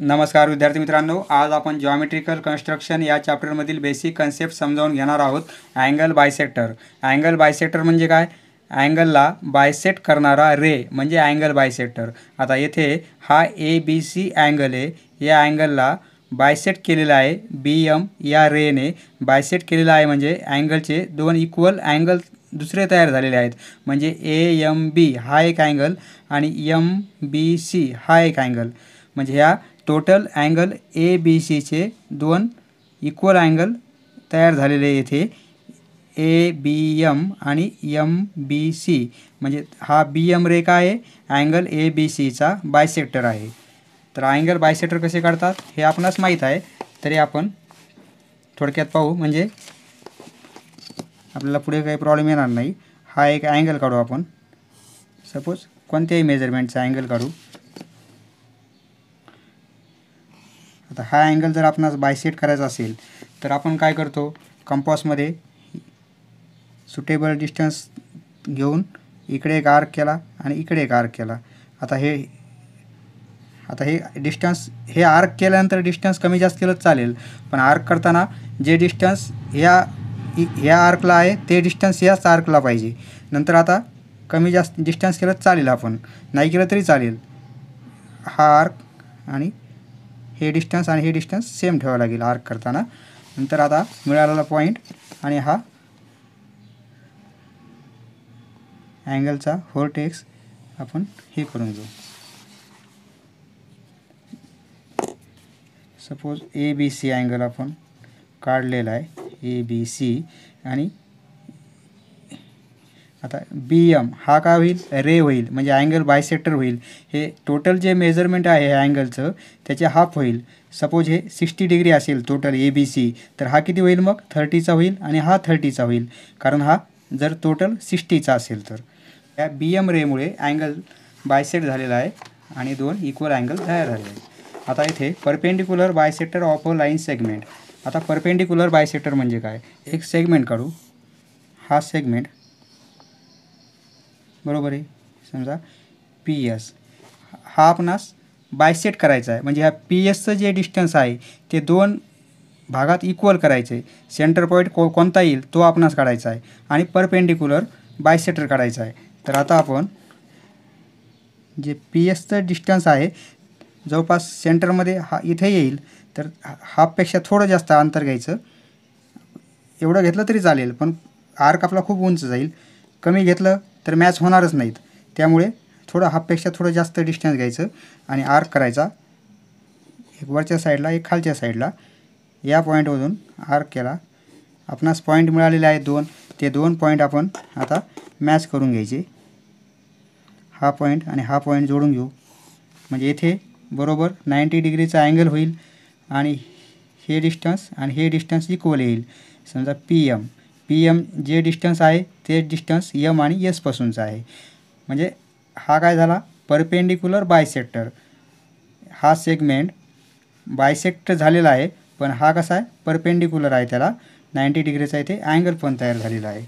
नमस्कार विद्यार्थी मित्रांनो आज आपण जॉमेट्रिकल कन्स्ट्रक्शन या चॅप्टरमधील बेसिक कन्सेप्ट समजावून घेणार आहोत अँगल बायसेक्टर अँगल बायसेक्टर म्हणजे काय अँगलला बायसेट करणारा रे म्हणजे अँगल बायसेक्टर आता येथे हा ए बी सी अँगल आहे या अँगलला बायसेट केलेला आहे बी एम या रेने बायसेट केलेला आहे म्हणजे अँगलचे दोन इक्वल अँगल दुसरे तयार झालेले आहेत म्हणजे ए एम बी हा एक अँगल आणि एम बी सी हा एक अँगल म्हणजे ह्या टोटल अँगल ए बी सीचे दोन इक्वल अँगल तयार झालेले येथे ए बी एम आणि यम बी सी म्हणजे हा बी एम रेखा आहे अँगल ए बी सीचा बायसेक्टर आहे तर अँगल बायसेक्टर कसे काढतात हे आपणास माहीत आहे तरी आपण थोडक्यात पाहू म्हणजे आपल्याला पुढे काही प्रॉब्लेम येणार नाही हा एक अँगल काढू आपण सपोज कोणत्याही मेजरमेंटचा अँगल काढू आता हा अँगल जर आपण बायसेट करायचा असेल तर आपण काय करतो कंपॉसमध्ये सुटेबल डिस्टन्स घेऊन इकडे एक आर्क केला आणि इकडे एक आर्क केला आता हे आता हे डिस्टन्स हे आर्क केल्यानंतर डिस्टन्स कमी जास्त केलं चालेल पण आर्क करताना जे डिस्टन्स ह्या ह्या आर्कला आहे ते डिस्टन्स याच आर्कला पाहिजे नंतर आता कमी जास्त डिस्टन्स केलं चालेल आपण नाही केलं तरी चालेल हा आर्क आणि हे डिस्टन्स आणि हे डिस्टन्स सेम ठेवावं लागेल आर्क करताना नंतर आता मिळालेला पॉईंट आणि हा अँगलचा फोर आपण हे करून घेऊ suppose A B C angle आपण काढलेला आहे ए बी सी आणि आता बी एम हा काय होईल रे होईल म्हणजे अँगल बायसेक्टर होईल हे टोटल जे मेजरमेंट आहे हे अँगलचं त्याचे हाफ होईल सपोज हे सिक्स्टी डिग्री असेल टोटल ए बी सी तर हा किती होईल मग थर्टीचा होईल आणि हा थर्टीचा होईल कारण हा जर टोटल सिक्स्टीचा असेल तर या बी एम रेमुळे अँगल बायसेट झालेला आहे आणि दोन इक्वल अँगल तयार झाले आहेत आता इथे perpendicular bisector of a line segment आता परपेंडिक्युलर बायसेक्टर म्हणजे काय एक सेगमेंट काढू हा सेगमेंट बरोबर आहे समजा पी एस हा आपणास बायसेट करायचा आहे म्हणजे ह्या पी एसचं जे डिस्टन्स आहे ते दोन भागात इक्वल करायचं आहे सेंटर पॉईंट को कोणता येईल तो आपणास काढायचा आहे आणि परपेंडिक्युलर बायसेटर काढायचा आहे तर आता आपण जे पी एसचं डिस्टन्स आहे जवळपास सेंटरमध्ये हा इथे येईल तर हाफपेक्षा थोडं जास्त अंतर घ्यायचं एवढं घेतलं तरी चालेल पण आर्क आपला खूप उंच जाईल कमी घेतलं तर मॅच होणारच नाहीत त्यामुळे थोडं हाफपेक्षा थोडं जास्त डिस्टन्स घ्यायचं आणि आर्क करायचा एक वरच्या साईडला एक खालच्या साईडला या पॉईंटमधून आर्क केला आपणास पॉईंट मिळालेले आहे दोन ते दोन पॉईंट आपण आता मॅच करून घ्यायचे हा पॉईंट आणि हा पॉईंट जोडून घेऊ म्हणजे येथे बरोबर नाईंटी डिग्रीचा अँगल होईल आणि हे डिस्टन्स आणि हे डिस्टन्स इक्वल येईल समजा पी एम पी एम जे डिस्टन्स आहे ते डिस्टन्स यम आणि यसपासूनचा आहे म्हणजे हा काय झाला परपेंडिक्युलर बायसेक्टर हा सेगमेंट बायसेक्ट झालेला आहे पण हा कसा आहे परपेंडिक्युलर आहे त्याला नाईंटी डिग्रीचा इथे अँगल पण तयार झालेला आहे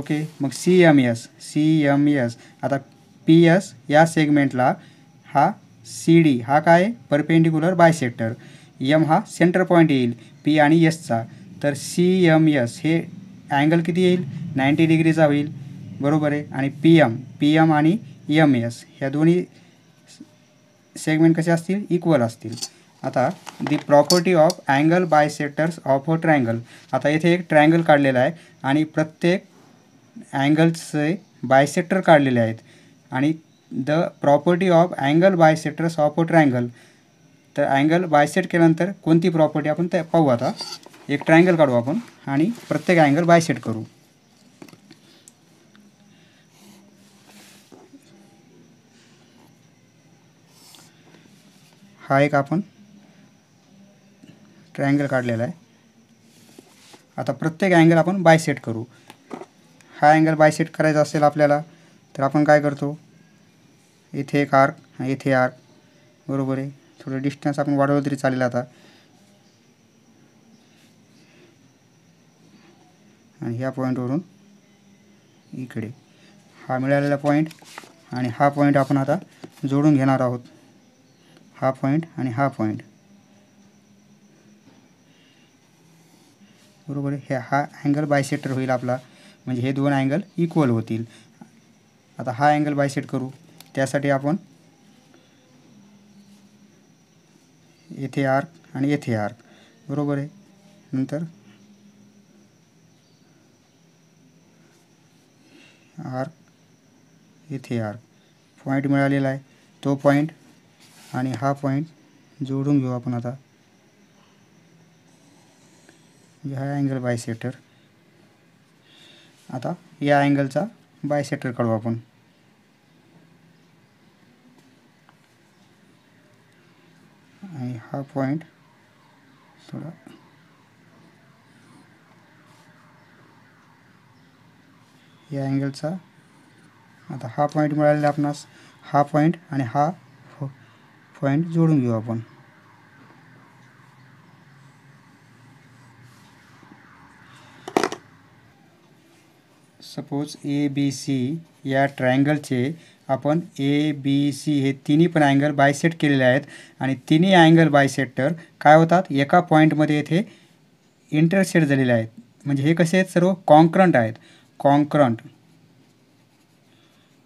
ओके मग C M S C M S आता पी एस या सेगमेंटला हा सी डी हा काय आहे परपेंडिक्युलर बायसेक्टर यम हा सेंटर पॉईंट येईल पी आणि एसचा तर सी एम एस हे अँगल किती येईल नाईंटी डिग्रीचा होईल बरोबर आहे आणि पी एम पी एम आणि एम e एस ह्या दोन्ही सेगमेंट कसे असतील इक्वल असतील आता the property of angle sectors of a triangle आता येथे एक ट्रँगल काढलेला आहे आणि प्रत्येक अँगलचे बायसेक्टर काढलेले आहेत आणि the property of angle sectors of a triangle तर अँगल बायसेट केल्यानंतर कोणती प्रॉपर्टी आपण ते पाहू आता एक ट्रायंगल काढू आपण आणि प्रत्येक अँगल बायसेट करू हा एक आपण ट्रायंगल काढलेला आहे आता प्रत्येक अँगल आपण बायसेट करू हा अँगल बायसेट करायचा असेल आपल्याला तर आपण काय करतो इथे एक आर्क येथे आर्क बरोबर आहे थोडं डिस्टन्स आपण वाढवलं तरी चालेल आता आणि ह्या पॉईंटवरून इकडे हा मिळालेला पॉईंट आणि हा पॉईंट आपण आता जोडून घेणार आहोत हा पॉईंट आणि हा पॉईंट बरोबर हे हा अँगल बायसेक्टर होईल आपला म्हणजे हे दोन अँगल इक्वल होतील आता हा अँगल बायसेट करू त्यासाठी आपण येथे आर्क आणि येथे आर्क बरोबर आहे नंतर आर्क इथे आर्क पॉईंट मिळालेला आहे तो पॉईंट आणि हा पॉईंट जोडून घेऊ आपण आता हा अँगल बायसेटर आता या अँगलचा बायसेटर काढू आपण आणि हा पॉईंट थोडा या अँगलचा आता हा पॉईंट मिळालेला आपणास हा पॉईंट आणि हा पॉईंट जोडून घेऊ आपण सपोज ए बी सी या ट्रायंगलचे आपण ए बी सी हे तिन्ही पण अँगल बायसेट केलेले आहेत आणि तिन्ही अँगल बायसेटर काय होतात एका पॉईंटमध्ये येथे इंटरसेट झालेले आहेत म्हणजे हे कसे आहेत सर्व कॉन्क्रंट आहेत कॉन्क्रंट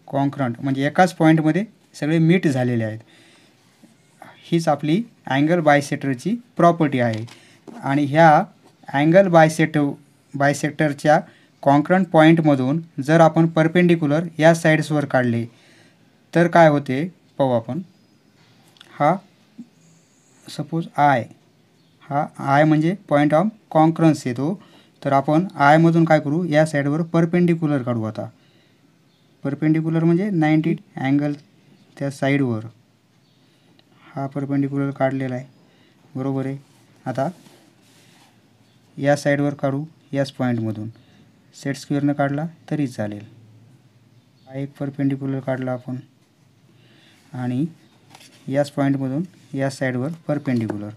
कॉन्क्रंट म्हणजे एकाच पॉईंटमध्ये सगळे मीट झालेले आहेत हीच आपली अँगल बायसेक्टरची प्रॉपर्टी आहे आणि ह्या अँगल बायसेक्टर बायसेक्टरच्या कॉन्क्रंट पॉईंटमधून जर आपण परपेंडिक्युलर या साईड्सवर काढले तर काय होते पाहू आपण हा सपोज आय हा आय म्हणजे पॉईंट ऑफ कॉन्क्रन्स येतो तर आपण आयमधून काय करू या साईडवर परपेंडिक्युलर काढू आता परपेंडिक्युलर म्हणजे नाईन्टी अँगल त्या साईडवर हा परपेंडिक्युलर काढलेला आहे बरोबर आहे आता या साईडवर काढू याच पॉईंटमधून सेट स्क्वेअरनं काढला तरी चालेल हा एक परपेंडिक्युलर काढला आपण आणि याच पॉईंटमधून या साईडवर परपेंडिक्युलर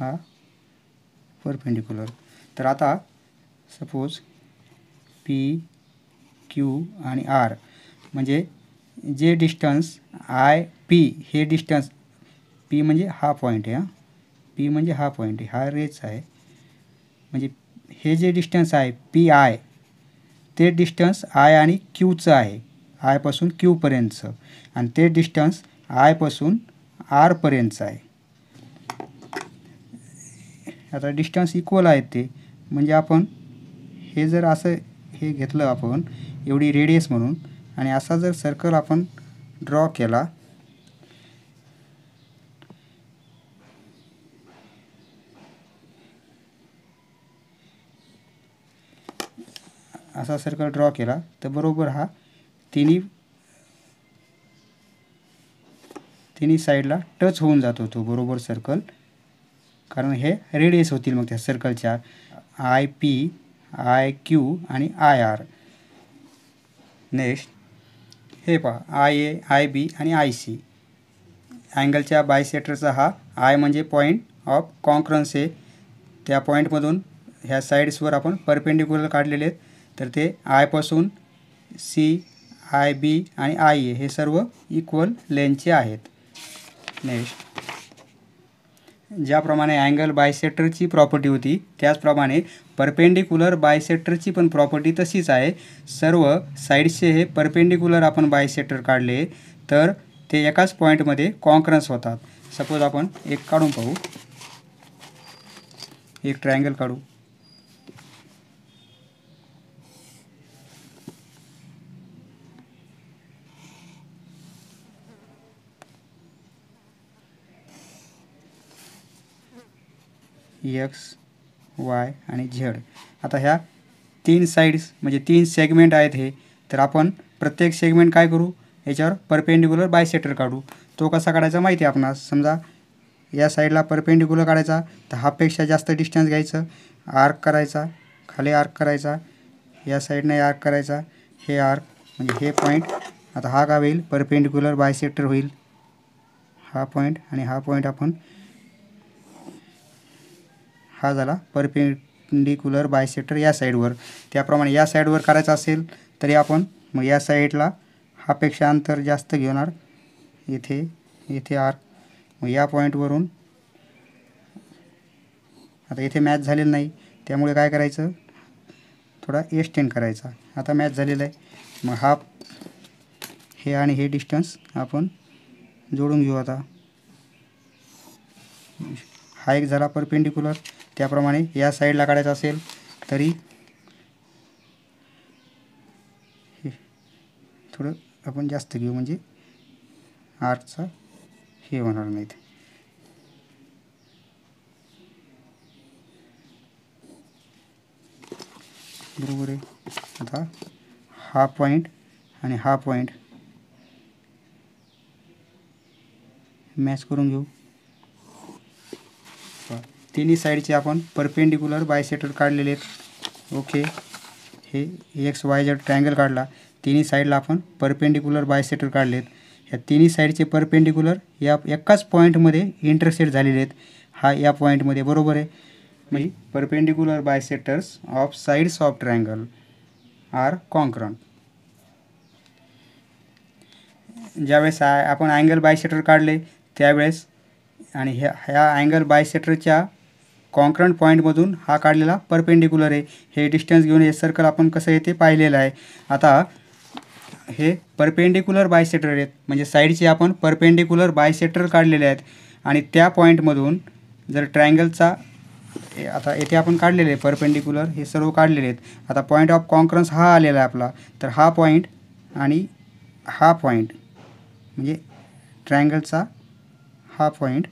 हा परपेंडिक्युलर तर आता सपोज पी क्यू आणि आर म्हणजे जे डिस्टन्स आय पी हे डिस्टन्स पी म्हणजे हा पॉईंट आहे हां पी म्हणजे हा पॉईंट आहे हा रेच आहे म्हणजे हे जे डिस्टन्स आहे पी आय ते डिस्टन्स आय आणि क्यूचं आहे आयपासून क्यूपर्यंतचं आणि ते डिस्टन्स आयपासून आरपर्यंतचं आहे आता डिस्टन्स इक्वल आहेत ते म्हणजे आपण हे जर असं हे घेतलं आपण एवढी रेडियस म्हणून आणि असा जर सर्कल आपण ड्रॉ केला असा सर्कल ड्रॉ केला तर बरोबर हा तिन्ही तिन्ही साईडला टच होऊन जातो तो बरोबर सर्कल कारण हे रेडियस होतील मग त्या सर्कलच्या आय पी आय क्यू आणि आय आर नेक्स्ट हे पहा आय ए आय बी आणि आय सी अँगलच्या बायसेक्टरचा हा आय म्हणजे पॉईंट ऑफ कॉन्क्रन्स आहे त्या पॉईंटमधून ह्या साईड्सवर आपण परपेंडिक्युलर काढलेले आहेत तर ते आयपासून सी आय बी आणि आय ए हे सर्व इक्वल लेनचे आहेत नेक्स्ट ज्याप्रमाणे अँगल बायसेक्टरची प्रॉपर्टी होती त्याचप्रमाणे परपेंडिक्युलर बायसेक्टरची पण प्रॉपर्टी तशीच आहे सर्व साईडचे हे परपेंडिक्युलर आपण बायसेक्टर काढले तर ते एकाच पॉईंटमध्ये कॉन्करन्स होतात सपोज आपण एक काढून पाहू एक ट्रायंगल काढू एक्स वाय आणि झेड आता ह्या तीन साईड्स म्हणजे तीन सेगमेंट आहेत हे तर आपण प्रत्येक सेगमेंट काय करू याच्यावर परपेंडिक्युलर बायसेक्टर काढू तो कसा काढायचा माहिती आहे आपणास समजा या साईडला परपेंडिक्युलर काढायचा तर हापेक्षा जास्त डिस्टन्स घ्यायचं आर्क करायचा खाली आर्क करायचा या साईडने आर्क करायचा हे आर्क म्हणजे हे पॉईंट आता हा काय होईल परपेंडिक्युलर बायसेक्टर होईल हा पॉईंट आणि हा पॉईंट आपण हा झाला परपेंडिक्युलर बायसेक्टर या साईडवर त्याप्रमाणे या साईडवर करायचा असेल तरी आपण मग या साईडला हापेक्षा अंतर जास्त घेणार येथे येथे आर मग या पॉईंटवरून आता येथे मॅच झालेलं नाही त्यामुळे काय करायचं थोडा एक्सटेंड करायचा आता मॅच झालेला आहे मग हा हे आणि हे डिस्टन्स आपण जोडून घेऊ आता हा एक झाला परपेंडिक्युलर त्याप्रमाणे या साईडला काढायचं असेल तरी थोडं आपण जास्त घेऊ म्हणजे आर्टचा हे होणार नाहीत बरोबर आहे आता हा पॉईंट आणि हा पॉईंट मॅच करून घेऊ तिन्ही साईडचे आपण परपेंडिक्युलर बायसेक्टर काढलेले आहेत ओके हे एक्स वाय जर ट्रायंगल काढला तिन्ही साईडला आपण परपेंडिक्युलर बायसेक्टर काढले आहेत ह्या तिन्ही साईडचे परपेंडिक्युलर या एकाच पॉईंटमध्ये इंटरसेट झालेले आहेत हा या पॉईंटमध्ये बरोबर आहे म्हणजे perpendicular bisectors of sides of triangle are concurrent ज्यावेळेस आपण अँगल बायसेटर काढले त्यावेळेस आणि ह्या ह्या अँगल बायसेटरच्या कॉन्क्रंट पॉईंटमधून हा काढलेला परपेंडिक्युलर आहे हे डिस्टन्स घेऊन हे सर्कल आपण कसं आहे ते पाहिलेलं आहे आता हे परपेंडिक्युलर बायसेटर आहेत म्हणजे साईडचे आपण परपेंडिक्युलर बायसेटर काढलेले आहेत आणि त्या पॉईंटमधून जर ट्रायंगलचा आता येथे आपण काढलेले परपेंडिक्युलर हे सर्व काढलेले आहेत आता पॉईंट ऑफ कॉन्क्रन्स हा आलेला आहे आपला तर हा पॉईंट आणि हा पॉईंट म्हणजे ट्रँगलचा हा पॉईंट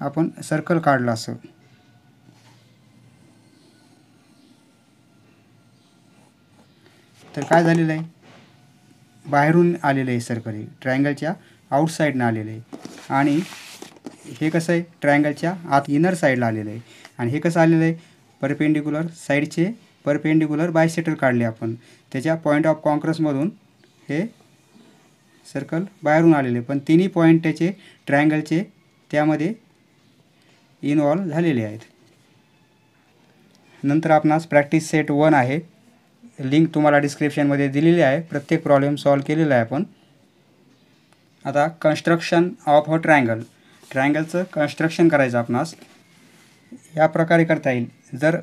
आपण सर्कल काढला असं तर काय झालेलं आहे बाहेरून आलेलं आहे सर्कल हे ट्रायंगलच्या आउटसाईडनं आलेलं आहे आणि हे कसं आहे ट्रायंगलच्या आत इनर साईडला आलेलं आहे आणि हे कसं आलेलं आहे परपेंडिक्युलर साईडचे परपेंडिक्युलर बायसेटर काढले आपण त्याच्या पॉईंट ऑफ कॉन्क्रसमधून हे सर्कल बाहेरून आलेले पण तिन्ही पॉईंट त्याचे ट्रायंगलचे त्यामध्ये इन्वॉल्व झालेले आहेत नंतर आपणास प्रॅक्टिस सेट वन आहे लिंक तुम्हाला डिस्क्रिप्शनमध्ये दिलेली आहे प्रत्येक प्रॉब्लेम सॉल्व केलेला आहे आपण आता कन्स्ट्रक्शन ऑफ अ ट्रायंगल ट्रायंगलचं कन्स्ट्रक्शन करायचं आपणास या प्रकारे करता येईल जर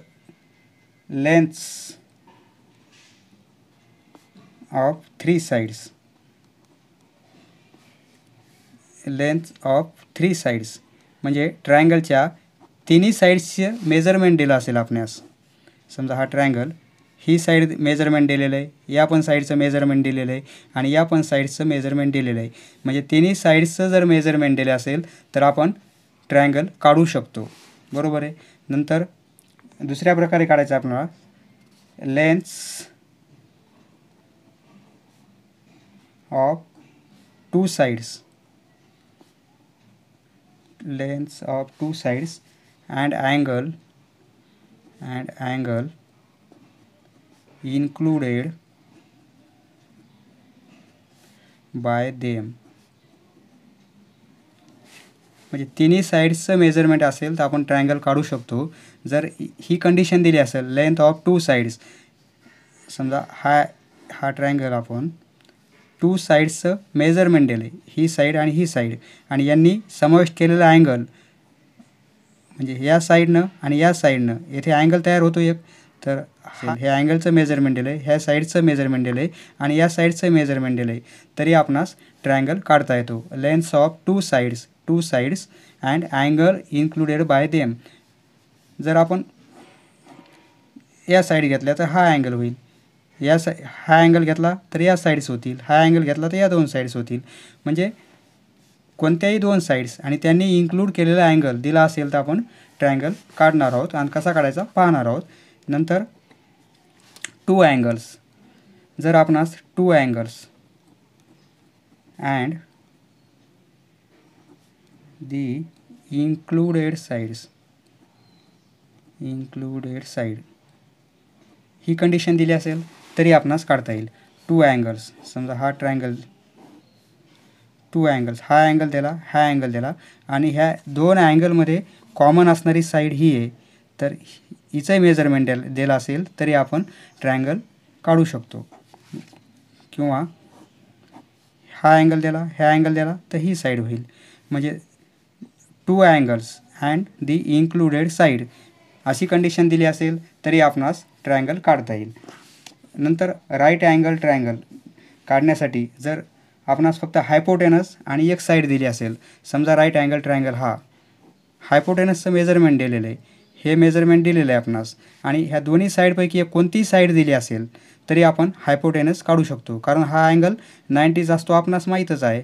lengths of three sides length of three sides म्हणजे ट्रायंगलच्या तिन्ही साईड्सचे मेजरमेंट दिलं असेल आपण्यास समजा हा ट्रायंगल ही साईड मेजरमेंट दिलेलं आहे या पण साईडचं मेजरमेंट दिलेलं आहे आणि या पण साईडचं मेजरमेंट दिलेलं आहे म्हणजे तिन्ही साईडचं जर मेजरमेंट दिलं असेल तर आपण ट्रायंगल काढू शकतो बरोबर आहे नंतर दुसऱ्या प्रकारे काढायचं आपल्याला lengths of two sides lengths of two sides and angle and angle included by them म्हणजे तिन्ही साईड्सचं मेजरमेंट असेल तर आपण ट्रायंगल काढू शकतो जर ही कंडिशन दिली असेल लेंथ ऑफ टू साईड्स समजा हा हा ट्रँगल आपण टू साईड्सचं मेजरमेंट दिलं ही साईड आणि ही साईड आणि यांनी समावेश केलेला अँगल म्हणजे या साईडनं आणि या साईडनं येथे अँगल तयार होतो एक तर हे अँगलचं मेजरमेंट दिलं आहे ह्या साईडचं मेजरमेंट दिलं आहे आणि या साईडचं मेजरमेंट दिलं आहे तरी आपणास ट्रायंगल काढता येतो lengths of two sides two sides and angle included by them जर आपण या साईड घेतल्या तर हा अँगल होईल या सा हा अँगल घेतला तर या साईड्स होतील हा अँगल घेतला तर या दोन साईड्स होतील म्हणजे कोणत्याही दोन साईड्स आणि त्यांनी इन्क्लूड केलेला अँगल दिला असेल तर आपण ट्रायंगल काढणार आहोत आणि कसा काढायचा पाहणार आहोत नंतर टू अँगल्स जर आपणास two angles and the included sides included side ही कंडिशन दिली असेल तरी आपणास काढता येईल टू अँगल्स समजा हा ट्रायंगल टू अँगल्स हा अँगल दिला हा अँगल दिला आणि ह्या दोन अँगलमध्ये कॉमन असणारी साईड ही आहे तर हिचाही मेजरमेंट दिल दिला असेल तरी आपण ट्रायंगल काढू शकतो किंवा हा अँगल दिला ह्या अँगल दिला तर ही साईड होईल म्हणजे two angles and the included side अशी कंडिशन दिली असेल तरी आपणास ट्रायंगल काढता येईल नंतर राईट अँगल ट्रायंगल काढण्यासाठी जर आपणास फक्त हायपोटेनस आणि एक साईड दिली असेल समजा राईट अँगल ट्रायंगल हा हायपोटेनसचं मेजरमेंट दिलेलं आहे हे मेजरमेंट दिलेलं आहे आपणास आणि ह्या दोन्ही साईडपैकी एक कोणतीही साईड दिली असेल तरी आपण हायपोटेनस काढू शकतो कारण हा अँगल नाईंटीचा असतो आपणास माहीतच आहे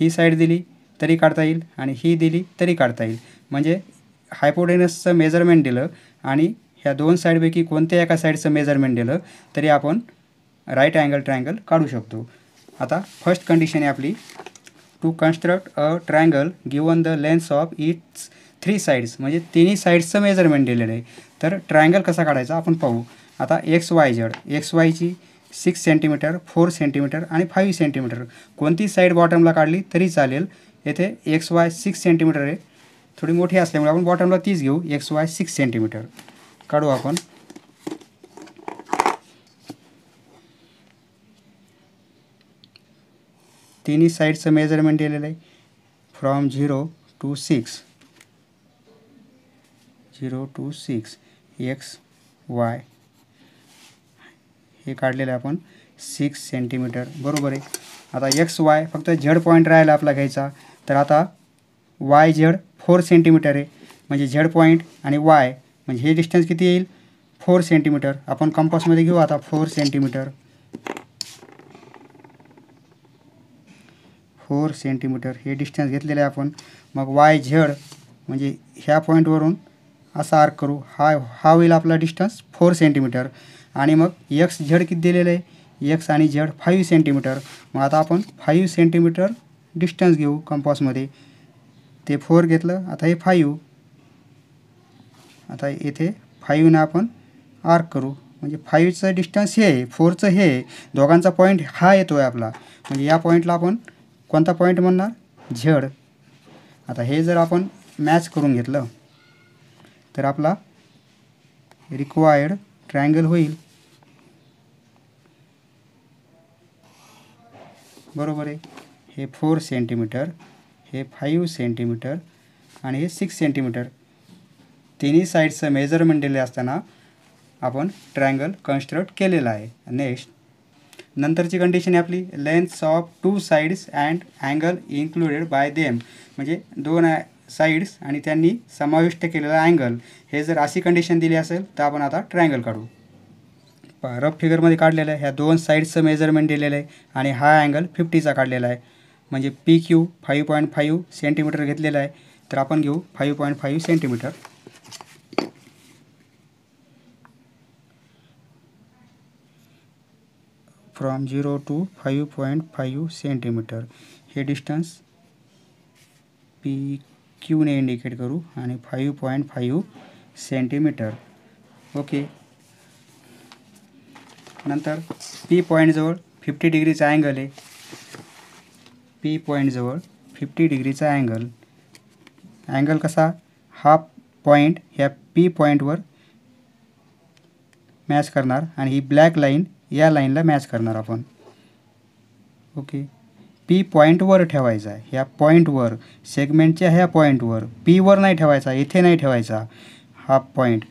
ही साईड दिली तरी काढता येईल आणि ही दिली तरी काढता येईल म्हणजे हायपोटेनसचं मेजरमेंट दिलं आणि ह्या दोन साईडपैकी कोणत्या एका साईडचं मेजरमेंट दिलं तरी आपण राईट अँगल ट्रायंगल काढू शकतो आता फर्स्ट कंडिशन आहे आपली to construct a triangle given the lengths of its three sides म्हणजे तिन्ही साईड्सचं मेजरमेंट दिलेलं आहे तर ट्रायंगल कसा काढायचा आपण पाहू आता एक्स वाय जड एक्स वायची सिक्स सेंटीमीटर फोर सेंटीमीटर आणि फाईव्ह सेंटीमीटर कोणती साईड बॉटमला काढली तरी चालेल येथे एक्स वाय सिक्स सेंटीमीटर आहे थोडी मोठी असल्यामुळे आपण बॉटमला तीच घेऊ एक्स वाय सिक्स सेंटीमीटर काढू आपण तिन्ही साईडचं मेजरमेंट दिलेलं आहे from zero to six zero to six X Y हे काढलेलं आहे आपण सिक्स सेंटीमीटर बरोबर आहे आता एक्स वाय फक्त झेड पॉईंट राहिला आपला घ्यायचा तर आता वाय झेड फोर सेंटीमीटर आहे म्हणजे झेड पॉईंट आणि वाय म्हणजे हे डिस्टन्स किती येईल फोर सेंटीमीटर आपण कंपासमध्ये घेऊ आता फोर सेंटीमीटर फोर सेंटीमीटर हे डिस्टन्स घेतलेले आहे आपण मग वाय झेड म्हणजे ह्या पॉईंटवरून असा आर्क करू हा हा होईल आपला डिस्टन्स फोर सेंटीमीटर आणि मग एक्स झेड किती दिलेलं आहे एक्स आणि झेड फाईव्ह सेंटीमीटर मग आता आपण फाईव्ह सेंटीमीटर डिस्टन्स घेऊ कंपॉसमध्ये ते फोर घेतलं आता हे फाईव्ह आता येथे फाईव्हनं आपण आर्क करू म्हणजे फाईव्हचं डिस्टन्स हे आहे फोरचं हे आहे दोघांचा पॉईंट हा येतो आहे आपला म्हणजे या पॉईंटला आपण कोणता पॉईंट म्हणणार झेड आता हे जर आपण मॅच करून घेतलं तर आपला रिक्वायर्ड ट्रायंगल होईल बरोबर आहे हे फोर सेंटीमीटर हे फाईव्ह सेंटीमीटर आणि हे सिक्स सेंटीमीटर तिन्ही साईडचं मेजरमेंट दिले असताना आपण ट्रायंगल कन्स्ट्रक्ट केलेलं आहे नेक्स्ट नंतरची कंडिशन आहे आपली lengths of two sides and angle included by them म्हणजे दोन साईड्स आणि त्यांनी समाविष्ट केलेला अँगल हे जर अशी कंडिशन दिली असेल तर आपण आता ट्रायंगल काढू रफ फिगरमध्ये काढलेलं आहे ह्या दोन साईड्सचं मेजरमेंट दिलेलं आहे आणि हा अँगल फिफ्टीचा काढलेला आहे म्हणजे P Q five point five centimeter घेतलेला आहे तर आपण घेऊ five point five centimeter from zero to five point five centimeter हे डिस्टन्स पी क्यू ने इंडिकेट करू आणि five point five centimeter okay नंतर पी पॉईंटजवळ फिफ्टी डिग्रीचा अँगल आहे पी पॉईंटजवळ फिफ्टी डिग्रीचा अँगल अँगल कसा हा पॉईंट ह्या पी पॉईंटवर मॅच करणार आणि ही ब्लॅक लाईन या लाईनला मॅच करणार आपण ओके पी पॉईंटवर ठेवायचा आहे ह्या पॉईंटवर सेगमेंटच्या ह्या पॉईंटवर पीवर नाही ठेवायचा इथे नाही ठेवायचा हा पॉईंट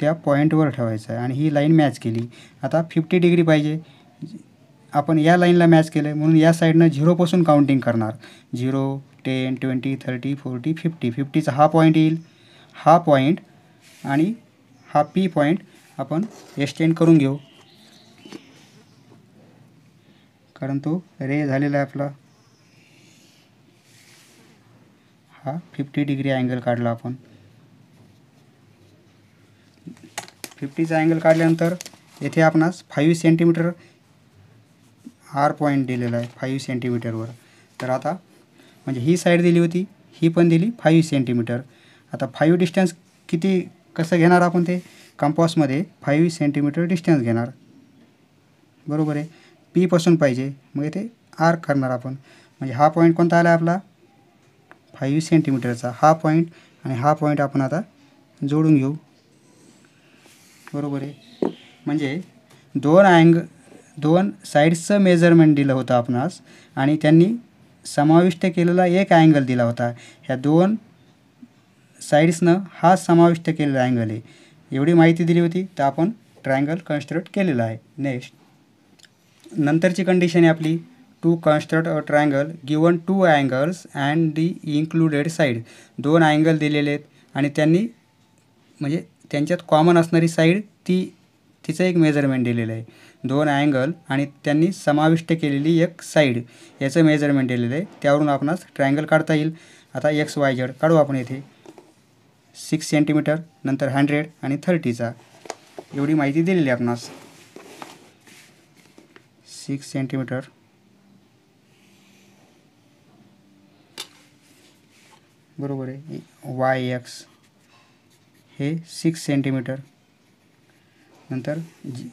त्या पॉईंटवर ठेवायचा आहे आणि ही लाईन मॅच केली आता फिफ्टी डिग्री पाहिजे आपण या लाईनला मॅच केलं आहे म्हणून या साईडनं झिरोपासून काउंटिंग करणार zero ten twenty thirty forty fifty फिफ्टीचा हा पॉईंट येईल हा पॉईंट आणि हा पी पॉईंट आपण एक्सटेंड करून घेऊ कारण तो रे झालेला आहे आपला हा फिफ्टी डिग्री अँगल काढला आपण फिफ्टीचा अँगल काढल्यानंतर येथे आपणास फाईव्ह सेंटीमीटर आर पॉईंट दिलेला आहे फाईव्ह सेंटीमीटरवर तर आता म्हणजे ही साईड दिली होती ही पण दिली फाईव्ह सेंटीमीटर आता फाईव्ह डिस्टन्स किती कसं घेणार आपण ते कंपॉसमध्ये फाईव्ह सेंटीमीटर डिस्टन्स घेणार बरोबर आहे पीपासून पाहिजे मग इथे आर करणार आपण म्हणजे हा पॉईंट कोणता आला आपला फाईव्ह सेंटीमीटरचा हा पॉईंट आणि हा पॉईंट आपण आता जोडून घेऊ बरोबर आहे म्हणजे दोन अँग दोन साईड्सचं मेजरमेंट दिलं होतं आपणास आणि त्यांनी समाविष्ट केलेला एक अँगल दिला होता ह्या दोन साईड्सनं हा समाविष्ट केलेला अँगल आहे एवढी माहिती दिली होती तर आपण ट्रायंगल कन्स्ट्रक्ट केलेला आहे नेक्स्ट नंतरची कंडिशन आहे आपली to construct a triangle given two angles and the included side दोन अँगल दिलेले आहेत आणि त्यांनी म्हणजे त्यांच्यात कॉमन असणारी साईड ती तिचं एक मेजरमेंट दिलेलं आहे दोन अँगल आणि त्यांनी समाविष्ट केलेली एक साईड याचं मेजरमेंट दिलेलं आहे त्यावरून आपणास ट्रायंगल काढता येईल आता एक्स वाय झेड काढू आपण येथे सिक्स सेंटीमीटर नंतर हंड्रेड आणि थर्टीचा एवढी माहिती दिलेली आहे आपणास सिक्स सेंटीमीटर बरोबर आहे वाय एक्स हे सिक्स सेंटीमीटर नंतर जी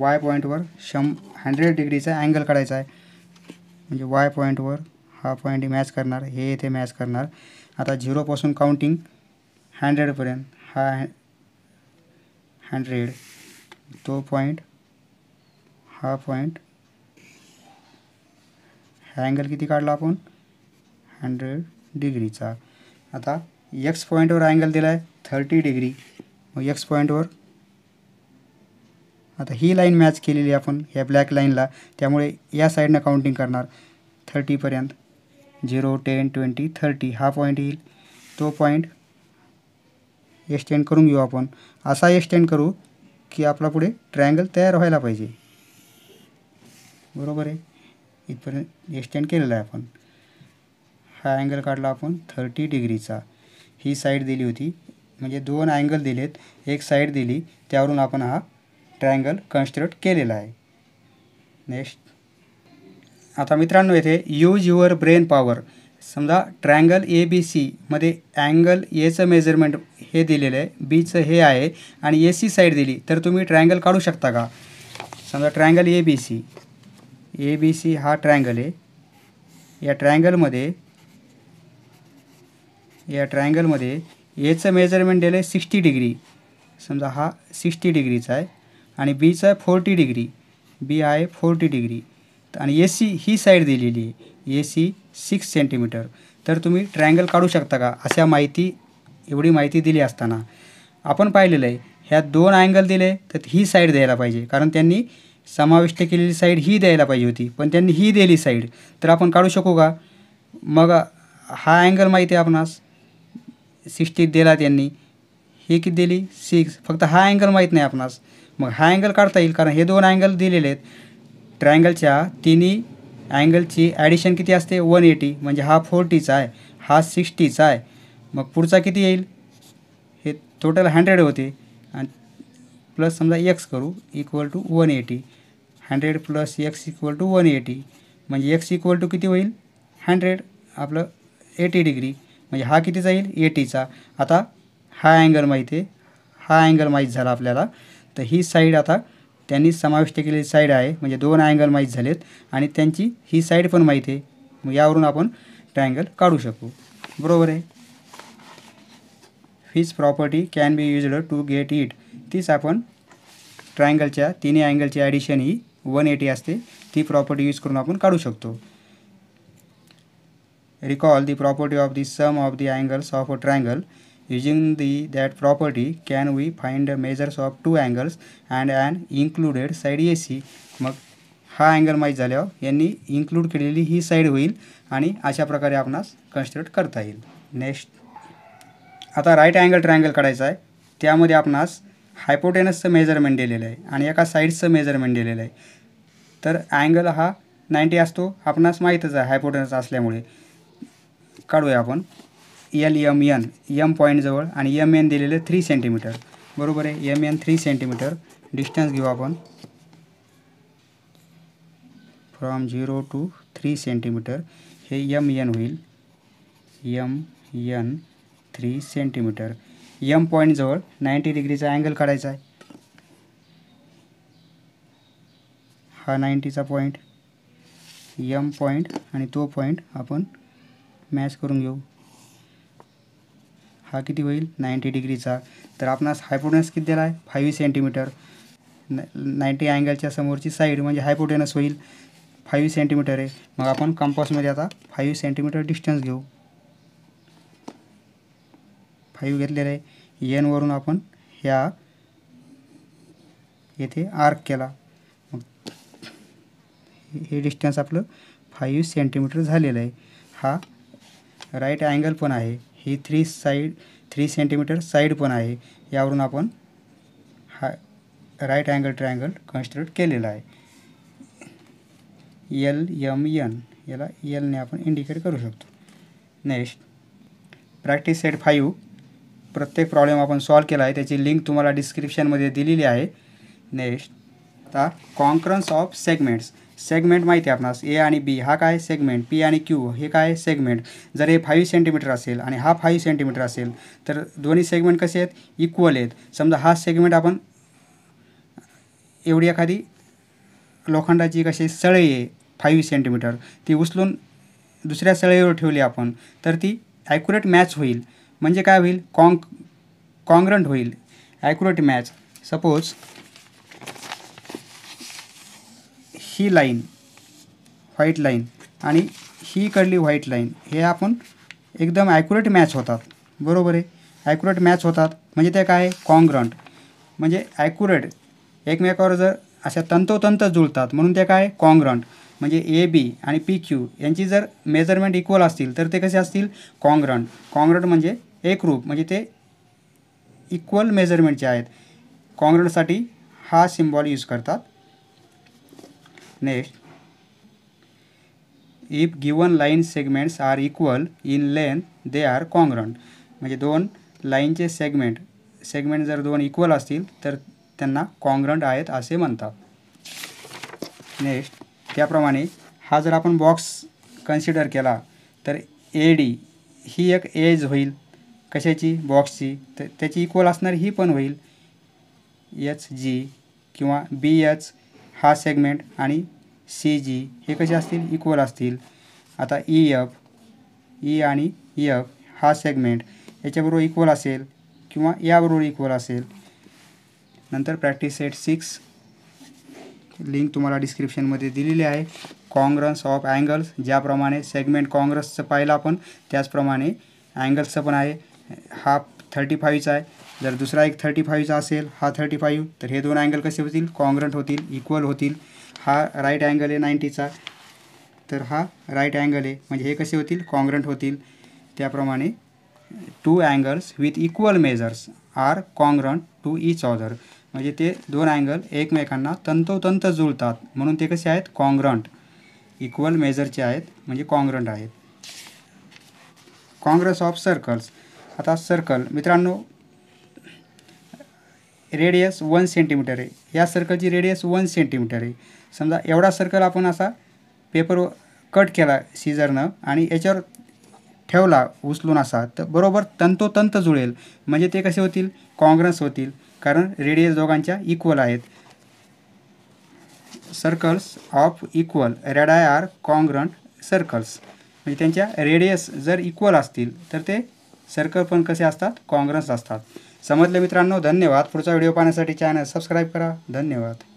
वाय पॉईंटवर शं हंड्रेड डिग्रीचा अँगल काढायचा आहे म्हणजे वाय पॉईंटवर हा पॉईंट मॅच करणार हे येथे मॅच करणार आता झिरोपासून काउंटिंग हंड्रेडपर्यंत हा हंड्रेड तो पॉईंट हा पॉईंट हा अँगल किती काढला आपण हंड्रेड डिग्रीचा आता एक्स पॉईंटवर अँगल दिला आहे थर्टी डिग्री मग एक्स पॉईंटवर आता ही लाईन मॅच केलेली आपण ह्या ब्लॅक लाईनला त्यामुळे या साईडनं काउंटिंग करणार थर्टीपर्यंत झिरो टेन ट्वेंटी थर्टी हा पॉईंट येईल तो पॉईंट एक्सटेंड करून घेऊ आपण असा एक्सटेंड करू की आपला पुढे ट्रँगल तयार व्हायला पाहिजे बरोबर आहे इथपर्यंत एक्सटेंड केलेला आहे आपण हा अँगल काढला आपण थर्टी डिग्रीचा ही साईड दिली होती म्हणजे दोन अँगल दिलेत एक साईड दिली त्यावरून आपण हा ट्रायंगल कन्स्ट्रक्ट केलेला आहे नेक्स्ट आता मित्रांनो येथे यूज युअर ब्रेन पॉवर समजा ट्रायंगल ए बी सीमध्ये अँगल एचं मेजरमेंट हे दिलेलं आहे बीचं हे आहे आणि ए सी साईड दिली तर तुम्ही ट्रायंगल काढू शकता का समजा triangle A B C A B C हा ट्रँगल आहे या ट्रँगलमध्ये या ट्रँगलमध्ये एचं मेजरमेंट दिलं आहे सिक्स्टी डिग्री समजा हा सिक्स्टी डिग्रीचा आहे आणि बीचं आहे फोर्टी डिग्री बी आहे फोर्टी डिग्री आणि ए सी ही साईड दिलेली आहे ए सी सिक्स सेंटीमीटर तर तुम्ही ट्रँगल काढू शकता का अशा माहिती एवढी माहिती दिली असताना आपण पाहिलेलं आहे ह्या दोन अँगल दिले तर ही साईड द्यायला पाहिजे कारण त्यांनी समाविष्ट केलेली साईड ही द्यायला पाहिजे होती पण त्यांनी ही दिली साईड तर आपण काढू शकू का मग हा अँगल माहिती आहे आपणास सिक्स्टी दिला त्यांनी ही किती दिली सिक्स फक्त हा अँगल माहीत नाही आपणास मग हा अँगल काढता येईल कारण हे दोन अँगल दिलेले आहेत ट्रायंगलच्या तिन्ही अँगलची ॲडिशन किती असते वन एटी म्हणजे हा फोर्टीचा आहे हा सिक्स्टीचा आहे मग पुढचा किती येईल हे टोटल हंड्रेड होते आणि प्लस समजा एक्स करू equal to one eighty hundred plus X equal to one eighty म्हणजे एक्स इक्वल टू किती होईल हंड्रेड आपलं एटी डिग्री म्हणजे हा किती जाईल एटीचा आता हा अँगल माहिती आहे हा अँगल माहीत झाला आपल्याला तर ही साईड आता त्यांनी समाविष्ट केलेली साईड आहे म्हणजे दोन अँगल माहीत झालेत आणि त्यांची ही साईड पण माहीत आहे मग यावरून आपण ट्रायंगल काढू शकू बरोबर आहे हीच property can be used to get it तीच आपण ट्रायंगलच्या तिन्ही अँगलची ॲडिशन ही वन एटी असते ती प्रॉपर्टी यूज करून आपण काढू शकतो recall property property of the sum of the angles of a triangle using the that property can we find measures of two angles and an included side A C मग हा angle माहीत झाल्यावर यांनी include केलेली ही side होईल आणि अशा प्रकारे आपणास कंस्ट्रक्ट करता येईल नेक्स्ट आता राईट अँगल ट्रायंगल काढायचा आहे त्यामध्ये आपणास हायपोटेनसचं मेजरमेंट दिलेलं आहे आणि एका साईडचं मेजरमेंट दिलेलं आहे तर अँगल हा नाईंटी असतो आपणास माहीतच आहे हायपोटन्स असल्यामुळे काढूया आपण एल एम एन एम पॉईंटजवळ आणि एम एन दिलेले थ्री सेंटीमीटर बरोबर आहे M N three centimeter distance घेऊ आपण from zero to three centimeter हे एम एन होईल M N three centimeter M पॉईंटजवळ नाईंटी डिग्रीचा अँगल काढायचा आहे हा नाईंटीचा पॉईंट यम पॉईंट आणि तो पॉईंट आपण मॅच करून घेऊ हा किती होईल नाईंटी डिग्रीचा तर आपणास हायपोटेनस किती दिला आहे फाईव्ह सेंटीमीटर न नाईंटी अँगलच्या समोरची साईड म्हणजे हायपोटेनस होईल फाईव्ह सेंटीमीटर आहे मग आपण कंपासमध्ये आता फाईव्ह सेंटीमीटर डिस्टन्स घेऊ फाईव्ह घेतलेलं आहे एनवरून आपण ह्या येथे आर्क केला हे डिस्टन्स आपलं फाईव्ह सेंटीमीटर झालेलं आहे हा राईट अँगल पण आहे ही three side three centimeter side पण आहे यावरून आपण हा राईट अँगल ट्रायंगल कन्स्ट्रक्ट केलेला आहे एल एम एन याला यलने आपण इंडिकेट करू शकतो नेक्स्ट प्रॅक्टिस सेट फाईव्ह प्रत्येक प्रॉब्लेम आपण सॉल्व केला आहे त्याची लिंक तुम्हाला डिस्क्रिप्शनमध्ये दिलेली आहे नेक्स्ट आता कॉन्क्रन्स ऑफ सेगमेंट्स सेगमेंट माहिती आहे आपणास ए आणि बी हा काय सेगमेंट पी आणि क्यू हे काय सेगमेंट जर हे फाईव्ह सेंटीमीटर असेल आणि हा फाईव्ह सेंटीमीटर असेल तर दोन्ही सेगमेंट कसे आहेत इक्वल आहेत समजा हा सेगमेंट आपण एवढी एखादी लोखंडाची कशी सळई आहे फाईव्ह सेंटीमीटर ती उचलून दुसऱ्या सळईवर ठेवली आपण तर ती ॲक्युरेट मॅच होईल म्हणजे काय होईल कॉंग कॉन्ग्रंट होईल ॲक्युरेट मॅच सपोज ही लाईन व्हाईट लाईन आणि ही इकडली व्हाईट लाईन हे आपण एकदम ॲक्युरेट मॅच होतात बरोबर आहे ॲक्युरेट मॅच होतात म्हणजे ते काय कॉंग्रंट म्हणजे ॲक्युरेट एकमेकावर जर अशा तंतोतंत जुळतात म्हणून ते काय कॉंग्रंट म्हणजे ए बी आणि पी क्यू यांची जर मेजरमेंट इक्वल असतील तर ते कसे असतील कॉंग्रंट कॉन्ग्रंट म्हणजे रूप म्हणजे ते इक्वल मेजरमेंटचे आहेत कॉंग्रंटसाठी हा सिम्बॉल यूज करतात next if given line segments are equal in length they are congruent म्हणजे दोन लाईनचे सेगमेंट सेगमेंट जर दोन इक्वल असतील तर त्यांना कॉन्ग्रंट आहेत असे म्हणतात नेक्स्ट त्याप्रमाणे हा जर आपण बॉक्स कन्सिडर केला तर ए डी ही एक एज होईल कशाची बॉक्सची तर त्याची इक्वल असणारी ही पण होईल एच जी किंवा बी एच हा सेगमेंट आणि सी जी हे कसे असतील इक्वल असतील आता ई एफ ई आणि एफ हा सेगमेंट याच्याबरोबर इक्वल असेल किंवा याबरोबर इक्वल असेल नंतर प्रॅक्टिस सेट सिक्स लिंक तुम्हाला डिस्क्रिप्शनमध्ये दिलेली आहे काँग्रन्स ऑफ अँगल्स ज्याप्रमाणे सेगमेंट काँग्रसचं पाहिलं आपण त्याचप्रमाणे अँगल्सचं पण आहे हा थर्टी फाईव्हचा आहे जर दुसरा एक थर्टी फाईव्हचा असेल हा थर्टी फाईव्ह तर हे दोन अँगल कसे होतील कॉन्ग्रंट होतील इक्वल होतील हा राईट अँगल आहे नाईंटीचा तर हा राईट अँगल आहे म्हणजे हे कसे होतील कॉन्ग्रंट होतील त्याप्रमाणे two angles with equal measures are congruent to each other म्हणजे ते दोन अँगल एकमेकांना तंतोतंत जुळतात म्हणून ते कसे आहेत कॉंग्रंट इक्वल मेजरचे आहेत म्हणजे कॉंग्रंट आहेत काँग्रेस ऑफ सर्कल्स आता सर्कल मित्रांनो रेडियस वन सेंटीमीटर आहे या सर्कलची रेडियस वन सेंटीमीटर आहे समजा एवढा सर्कल आपण असा पेपर कट केला सीझरनं आणि याच्यावर ठेवला उचलून असा तर बरोबर तंतोतंत जुळेल म्हणजे ते कसे होतील कॉंग्रस होतील कारण रेडियस दोघांच्या इक्वल आहेत circles of equal radii are congruent circles म्हणजे त्यांच्या रेडियस जर इक्वल असतील तर ते सर्कल पण कसे असतात कॉंग्रस असतात समजले मित्रांनो धन्यवाद पुढचा व्हिडिओ पाहण्यासाठी चॅनल सबस्क्राईब करा धन्यवाद